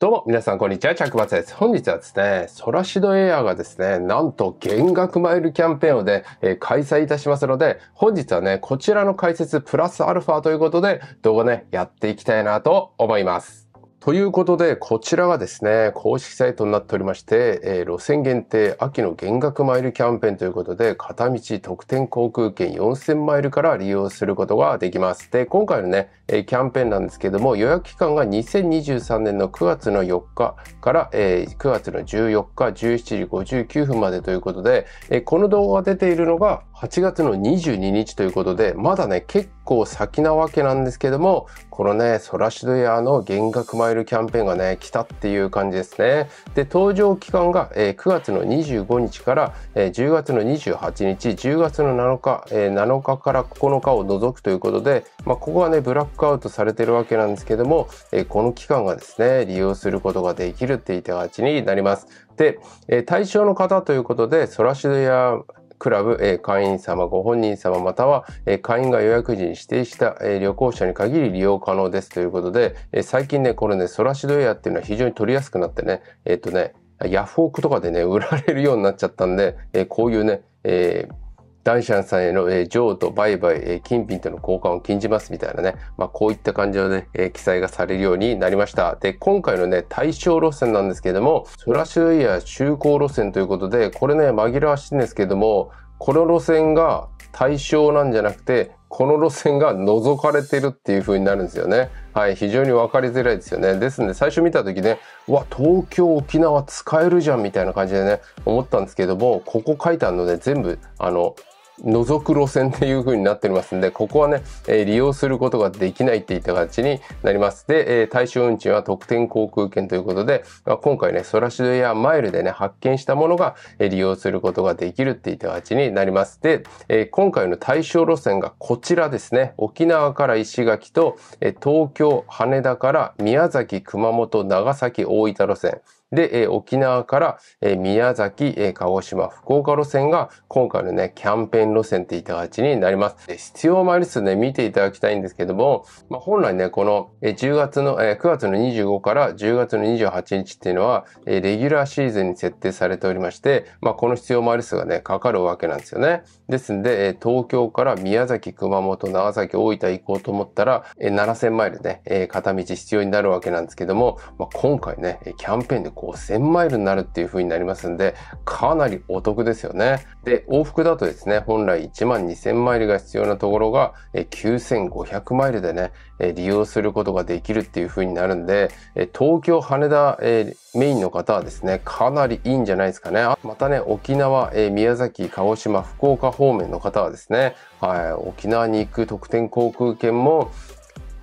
どうも、皆さん、こんにちは。着ツです。本日はですね、ソラシドエアがですね、なんと減額マイルキャンペーンをで、えー、開催いたしますので、本日はね、こちらの解説プラスアルファということで、動画ね、やっていきたいなと思います。ということで、こちらはですね、公式サイトになっておりまして、えー、路線限定秋の減額マイルキャンペーンということで、片道特典航空券4000マイルから利用することができます。で、今回のね、キャンペーンなんですけども、予約期間が2023年の9月の4日から、えー、9月の14日17時59分までということで、えー、この動画が出ているのが、8月の22日ということで、まだね、結構先なわけなんですけども、このね、ソラシドエアの減額マイルキャンペーンがね、来たっていう感じですね。で、登場期間が、え9月の25日から、え10月の28日、10月の7日、え7日から9日を除くということで、まあ、ここはね、ブラックアウトされてるわけなんですけども、えこの期間がですね、利用することができるっていった形になります。で、え対象の方ということで、ソラシドエアクラブ、え会員様、ご本人様、または、え会員が予約時に指定した、え旅行者に限り利用可能ですということで、え最近ね、これね、ソラシドエアっていうのは非常に取りやすくなってね、えっ、とね、ヤフオクとかでね、売られるようになっちゃったんで、えこういうね、えーンさんへの譲渡、売買、金品との交換を禁じますみたいなね、まあ、こういった感じのね、記載がされるようになりました。で、今回のね、対象路線なんですけれども、スラッシュエア中高路線ということで、これね、紛らわしいんですけども、この路線が対象なんじゃなくて、この路線が覗かれてるっていう風になるんですよね。はい、非常に分かりづらいですよね。ですので、最初見た時ね、うわ、東京、沖縄使えるじゃんみたいな感じでね、思ったんですけども、ここ書いてあるので、全部、あの、覗く路線っていう風になっておりますんで、ここはね、え利用することができないっていった形になります。で、え対象運賃は特典航空券ということで、まあ、今回ね、ソラシドやマイルでね、発見したものが、え利用することができるっていった形になります。で、え今回の対象路線がこちらですね。沖縄から石垣と、え東京、羽田から宮崎、熊本、長崎、大分路線。で、え沖縄から、え宮崎、え鹿児島、福岡路線が今回のね、キャンペーン路線っていった形になります。で必要り数ね、見ていただきたいんですけども、まあ、本来ね、この、え10月の、え9月の25から10月の28日っていうのは、えレギュラーシーズンに設定されておりまして、まあ、この必要り数がね、かかるわけなんですよね。ですんで、え東京から宮崎、熊本、長崎、大分行こうと思ったら、え7000マイルね、え片道必要になるわけなんですけども、まあ、今回ね、キャンペーンで5000マイルになるっていう風になりますんで、かなりお得ですよね。で、往復だとですね、本来1万2000マイルが必要なところが、9500マイルでね、利用することができるっていう風になるんで、東京、羽田、メインの方はですね、かなりいいんじゃないですかね。またね、沖縄、宮崎、鹿児島、福岡方面の方はですね、はい、沖縄に行く特典航空券も、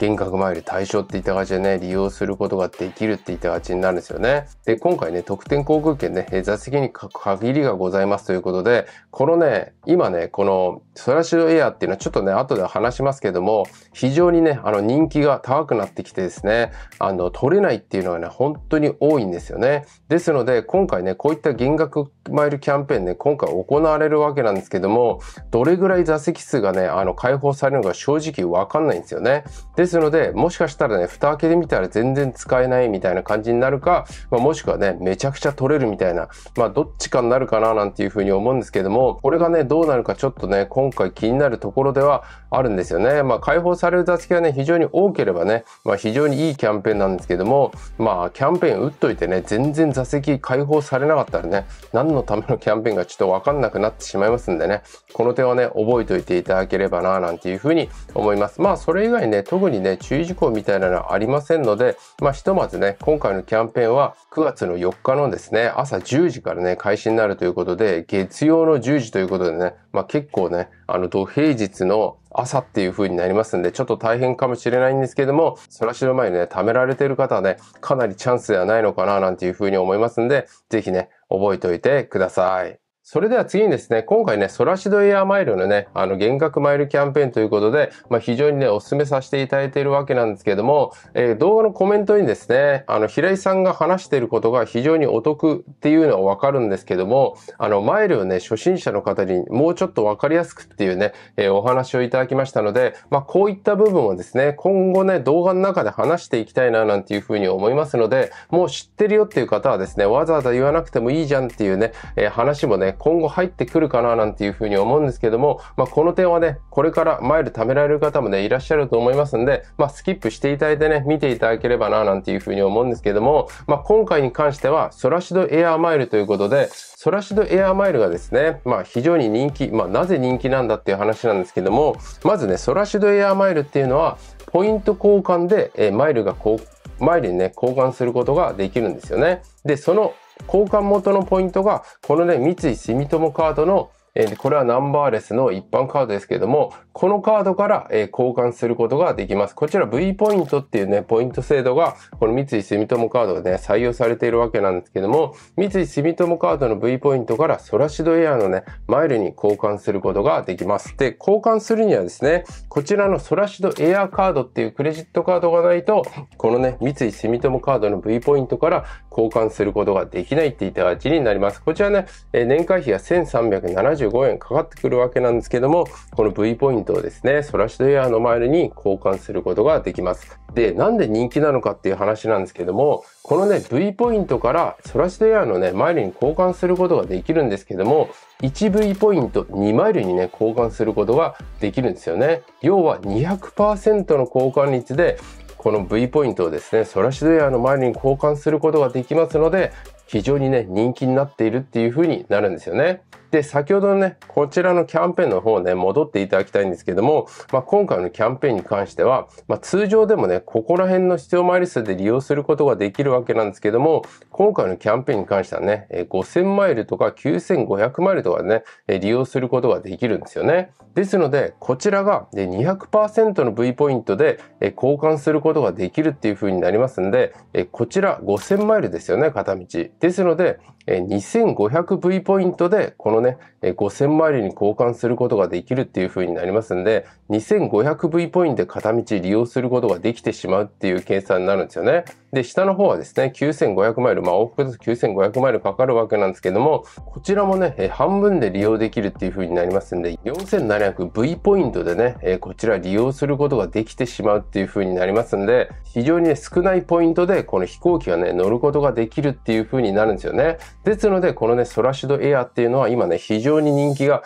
幻覚参り対象って言ったじでね、利用することができるって言った形になるんですよね。で、今回ね、特典航空券ね、座席に限りがございますということで、このね、今ね、このソラシドエアっていうのはちょっとね、後で話しますけども、非常にね、あの人気が高くなってきてですね、あの、取れないっていうのはね、本当に多いんですよね。ですので、今回ね、こういった減額マイルキャンペーンね、今回行われるわけなんですけども、どれぐらい座席数がね、あの、解放されるのか正直わかんないんですよね。でですので、もしかしたらね、蓋開けてみたら全然使えないみたいな感じになるか、まあ、もしくはね、めちゃくちゃ取れるみたいな、まあ、どっちかになるかななんていうふうに思うんですけども、これがね、どうなるかちょっとね、今回気になるところではあるんですよね。まあ、解放される座席がね、非常に多ければね、まあ、非常にいいキャンペーンなんですけども、まあ、キャンペーン打っといてね、全然座席解放されなかったらね、何のためのキャンペーンかちょっとわかんなくなってしまいますんでね、この点はね、覚えておいていただければな、なんていうふうに思います。まあ、それ以外ね、特ににね、注意事項みたいなのはありませんので、まあ、ひとまずね、今回のキャンペーンは9月の4日のですね、朝10時からね、開始になるということで、月曜の10時ということでね、まあ、結構ね、あの、土平日の朝っていう風になりますんで、ちょっと大変かもしれないんですけども、そらしの前にね、貯められてる方はね、かなりチャンスではないのかな、なんていう風に思いますんで、ぜひね、覚えておいてください。それでは次にですね、今回ね、ソラシドエアマイルのね、あの、幻覚マイルキャンペーンということで、まあ、非常にね、お勧めさせていただいているわけなんですけども、えー、動画のコメントにですね、あの、平井さんが話していることが非常にお得っていうのはわかるんですけども、あの、マイルをね、初心者の方にもうちょっとわかりやすくっていうね、えー、お話をいただきましたので、まあ、こういった部分をですね、今後ね、動画の中で話していきたいななんていうふうに思いますので、もう知ってるよっていう方はですね、わざわざ言わなくてもいいじゃんっていうね、えー、話もね、今後入ってくるかななんていうふうに思うんですけども、まあ、この点はね、これからマイル貯められる方もね、いらっしゃると思いますんで、まあ、スキップしていただいてね、見ていただければななんていうふうに思うんですけども、まあ、今回に関しては、ソラシドエアーマイルということで、ソラシドエアーマイルがですね、まあ、非常に人気、まあ、なぜ人気なんだっていう話なんですけども、まずね、ソラシドエアーマイルっていうのは、ポイント交換で、えマイルがこう、マイルにね、交換することができるんですよね。で、その交換元のポイントが、このね、三井住友カードのえこれはナンバーレスの一般カードですけれども、このカードから、え交換することができます。こちら V ポイントっていうね、ポイント制度が、この三井住友カードがね、採用されているわけなんですけども、三井住友カードの V ポイントからソラシドエアのね、マイルに交換することができます。で、交換するにはですね、こちらのソラシドエアカードっていうクレジットカードがないと、このね、三井住友カードの V ポイントから交換することができないっていった形になります。こちらね、え年会費が1375円かかってくるわけなんですけども、この V ポイントトをですね、ソラシドエアのマイルに交換することができます。で、なんで人気なのかっていう話なんですけども、このね、V ポイントからソラシドエアのね、マイルに交換することができるんですけども、1V ポイント2マイルにね、交換することができるんですよね。要は200%の交換率で、この V ポイントをですね、ソラシドエアのマイルに交換することができますので、非常にね、人気になっているっていう風になるんですよね。で、先ほどのね、こちらのキャンペーンの方ね、戻っていただきたいんですけども、まあ、今回のキャンペーンに関しては、まあ、通常でもね、ここら辺の必要マイル数で利用することができるわけなんですけども、今回のキャンペーンに関してはね、5000マイルとか9500マイルとかね、利用することができるんですよね。ですので、こちらが200%の V ポイントで交換することができるっていう風になりますんで、こちら5000マイルですよね、片道。ですので、2500V ポイントで、こののね、5000マイルに交換することができるっていう風になりますんで、2500V ポイントで片道利用することができてしまうっていう計算になるんですよね。で、下の方はですね、9500マイル、まあ往復だと9500マイルかかるわけなんですけども、こちらもね、半分で利用できるっていう風になりますんで、4700V ポイントでね、こちら利用することができてしまうっていう風になりますんで、非常に、ね、少ないポイントでこの飛行機がね、乗ることができるっていう風になるんですよね。ですので、このね、ソラシドエアっていうのは今ね、非常に人気が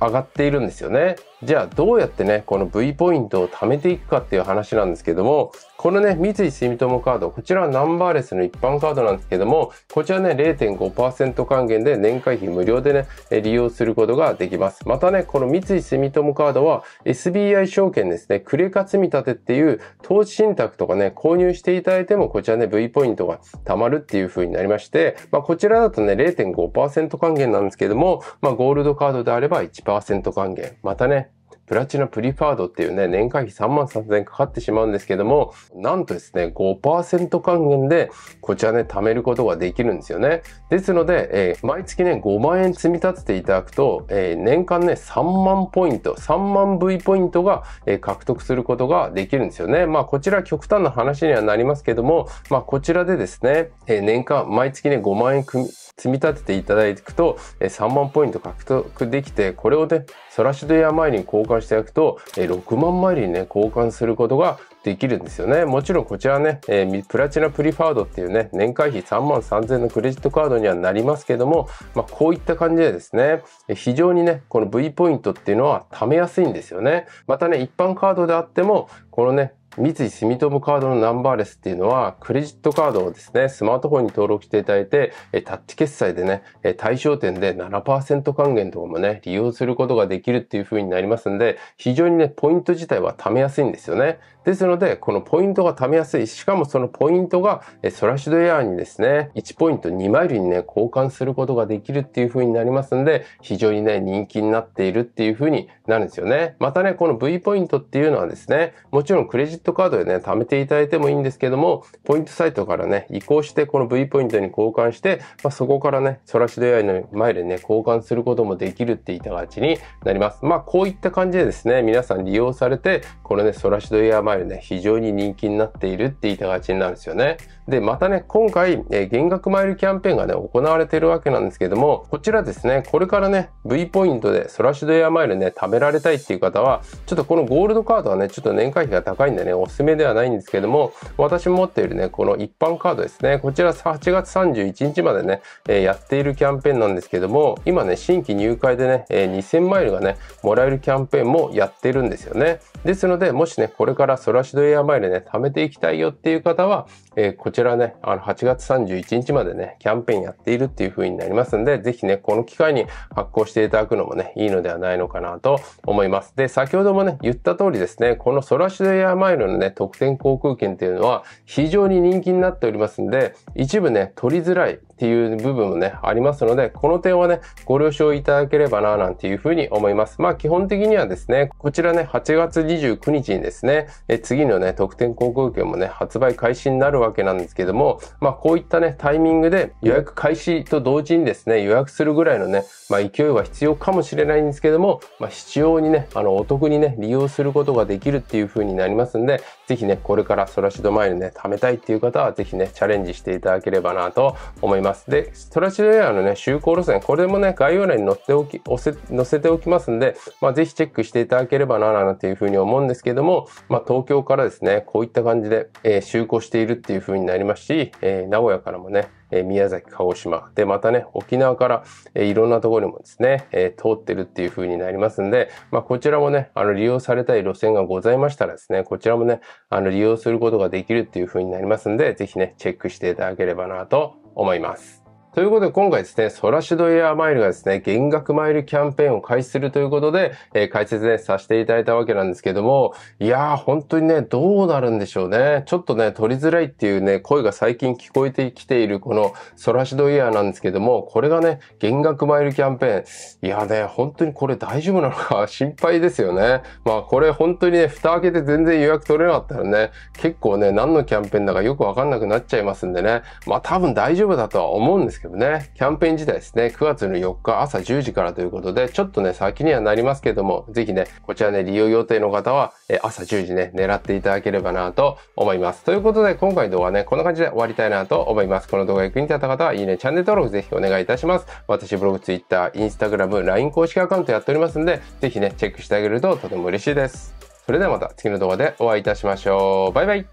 上がっているんですよね。じゃあどうやってね、この V ポイントを貯めていくかっていう話なんですけども、このね、三井住友カード、こちらはナンバーレスの一般カードなんですけども、こちらね、0.5%還元で年会費無料でね、利用することができます。またね、この三井住友カードは SBI 証券ですね、クレカ積立っていう投資信託とかね、購入していただいても、こちらね、V ポイントが貯まるっていう風になりまして、まあこちらだとね、0.5%還元なんですけども、まあゴールドカードであれば1% 1%還元。またね、プラチナプリファードっていうね、年会費3万3000円かかってしまうんですけども、なんとですね、5%還元で、こちらね、貯めることができるんですよね。ですので、えー、毎月ね、5万円積み立てていただくと、えー、年間ね、3万ポイント、3万 V ポイントが、えー、獲得することができるんですよね。まあ、こちら極端な話にはなりますけども、まあ、こちらでですね、え年間、毎月ね、5万円組み、積み立てていただくと、え3万ポイント獲得できて、これをね、ソラシドエアマイルに交換していくと、え6万マイルにね、交換することができるんですよね。もちろんこちらね、えー、プラチナプリファードっていうね、年会費3万3000のクレジットカードにはなりますけども、まあ、こういった感じでですね、非常にね、この V ポイントっていうのは貯めやすいんですよね。またね、一般カードであっても、このね、三井住友カードのナンバーレスっていうのは、クレジットカードをですね、スマートフォンに登録していただいて、タッチ決済でね、対象店で7%還元とかもね、利用することができるっていう風になりますんで、非常にね、ポイント自体は貯めやすいんですよね。ですので、このポイントが貯めやすい。しかもそのポイントが、ソラシドエアにですね、1ポイント2マイルにね、交換することができるっていう風になりますんで、非常にね、人気になっているっていう風になるんですよね。またね、この V ポイントっていうのはですね、もちろんクレジットカードでね、貯めていただいてもいいんですけども、ポイントサイトからね、移行してこの V ポイントに交換して、まあ、そこからね、ソラシドエアのマイルにね、交換することもできるっていった形になります。まあ、こういった感じでですね、皆さん利用されて、このね、ソラシドエアマイル外ね、非常に人気になっているって言いたがちになるんですよね。で、またね、今回、えー、減額マイルキャンペーンがね、行われているわけなんですけども、こちらですね、これからね、V ポイントでソラシドエアマイルね、貯められたいっていう方は、ちょっとこのゴールドカードはね、ちょっと年会費が高いんでね、おすすめではないんですけども、私持っているね、この一般カードですね、こちら8月31日までね、えー、やっているキャンペーンなんですけども、今ね、新規入会でね、えー、2000マイルがね、もらえるキャンペーンもやってるんですよね。ですので、もしね、これからソラシドエアマイルね、貯めていきたいよっていう方は、えー、こちらね、あの、8月31日までね、キャンペーンやっているっていう風になりますんで、ぜひね、この機会に発行していただくのもね、いいのではないのかなと思います。で、先ほどもね、言った通りですね、このソラシドエアマイルのね、特典航空券っていうのは非常に人気になっておりますんで、一部ね、取りづらいっていう部分もね、ありますので、この点はね、ご了承いただければな、なんていうふうに思います。まあ、基本的にはですね、こちらね、8月29日にですね、え次のね、特典航空券もね、発売開始になるわけなんですけども、まあ、こういったね、タイミングで予約開始と同時にですね、予約するぐらいのね、まあ、勢いは必要かもしれないんですけども、まあ、必要にね、あの、お得にね、利用することができるっていう風になりますんで、ぜひね、これからソラシドマイルね、貯めたいっていう方は、ぜひね、チャレンジしていただければなと思います。ます。で、トラッシュレイのね、就航路線、これもね、概要欄に載っておき、載せておきますんで、まあ、ぜひチェックしていただければな、なんていうふうに思うんですけども、まあ、東京からですね、こういった感じで、えー、就航しているっていうふうになりますし、えー、名古屋からもね、え宮崎、鹿児島。で、またね、沖縄から、えー、いろんなところにもですね、えー、通ってるっていう風になりますんで、まあ、こちらもね、あの、利用されたい路線がございましたらですね、こちらもね、あの、利用することができるっていう風になりますんで、ぜひね、チェックしていただければなと思います。ということで今回ですね、ソラシドエアマイルがですね、減額マイルキャンペーンを開始するということで、えー、解説ね、させていただいたわけなんですけども、いやー、本当にね、どうなるんでしょうね。ちょっとね、取りづらいっていうね、声が最近聞こえてきているこのソラシドエアなんですけども、これがね、減額マイルキャンペーン。いやね、本当にこれ大丈夫なのか 心配ですよね。まあこれ本当にね、蓋開けて全然予約取れなかったらね、結構ね、何のキャンペーンだかよくわかんなくなっちゃいますんでね。まあ多分大丈夫だとは思うんですけどけどね、キャンペーン自体ですね、9月の4日朝10時からということで、ちょっとね、先にはなりますけども、ぜひね、こちらね、利用予定の方は、え朝10時ね、狙っていただければなと思います。ということで、今回の動画ね、こんな感じで終わりたいなと思います。この動画役に立った方は、いいね、チャンネル登録ぜひお願いいたします。私、ブログ、ツイッター、インスタグラム、LINE 公式アカウントやっておりますんで、ぜひね、チェックしてあげるととても嬉しいです。それではまた次の動画でお会いいたしましょう。バイバイ。